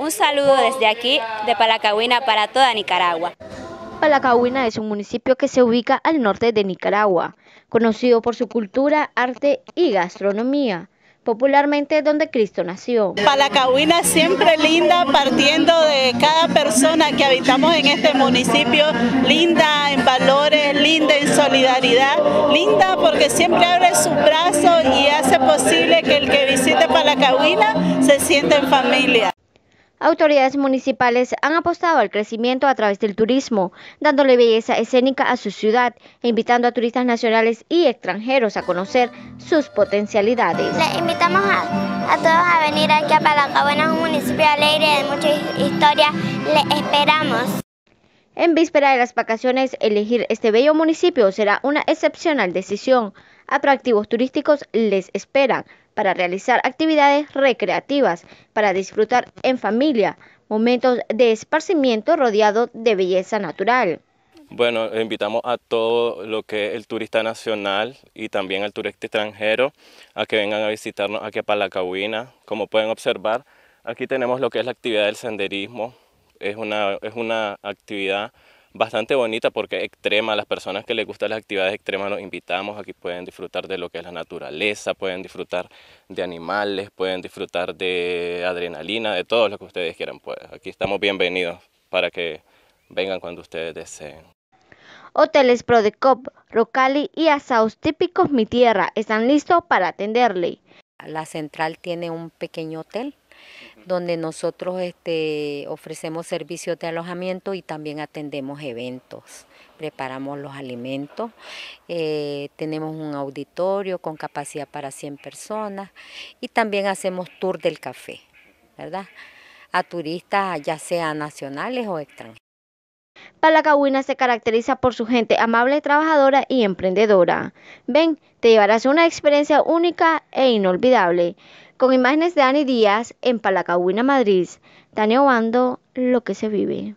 Un saludo desde aquí, de Palacahuina, para toda Nicaragua. Palacahuina es un municipio que se ubica al norte de Nicaragua, conocido por su cultura, arte y gastronomía popularmente donde Cristo nació. Palacahuina siempre linda, partiendo de cada persona que habitamos en este municipio, linda en valores, linda en solidaridad, linda porque siempre abre sus brazos y hace posible que el que visite Palacahuina se sienta en familia. Autoridades municipales han apostado al crecimiento a través del turismo, dándole belleza escénica a su ciudad e invitando a turistas nacionales y extranjeros a conocer sus potencialidades. Les invitamos a, todos a venir aquí a es un municipio alegre de mucha historia. Le esperamos. En víspera de las vacaciones, elegir este bello municipio será una excepcional decisión. Atractivos turísticos les esperan para realizar actividades recreativas, para disfrutar en familia, momentos de esparcimiento rodeado de belleza natural. Bueno, invitamos a todo lo que es el turista nacional y también al turista extranjero a que vengan a visitarnos aquí a Palacahuina. Como pueden observar, aquí tenemos lo que es la actividad del senderismo, es una, es una actividad bastante bonita porque extrema. Las personas que les gustan las actividades extremas los invitamos. Aquí pueden disfrutar de lo que es la naturaleza, pueden disfrutar de animales, pueden disfrutar de adrenalina, de todo lo que ustedes quieran. Pues aquí estamos bienvenidos para que vengan cuando ustedes deseen. Hoteles Prodecop, Rocali y Asaus típicos Mi Tierra están listos para atenderle. La central tiene un pequeño hotel donde nosotros este, ofrecemos servicios de alojamiento y también atendemos eventos. Preparamos los alimentos, eh, tenemos un auditorio con capacidad para 100 personas y también hacemos tour del café, ¿verdad? A turistas ya sean nacionales o extranjeros. Palacahuina se caracteriza por su gente amable, trabajadora y emprendedora. Ven, te llevarás una experiencia única e inolvidable. Con imágenes de Ani Díaz en Palacahuina, Madrid, Tania Lo que se vive.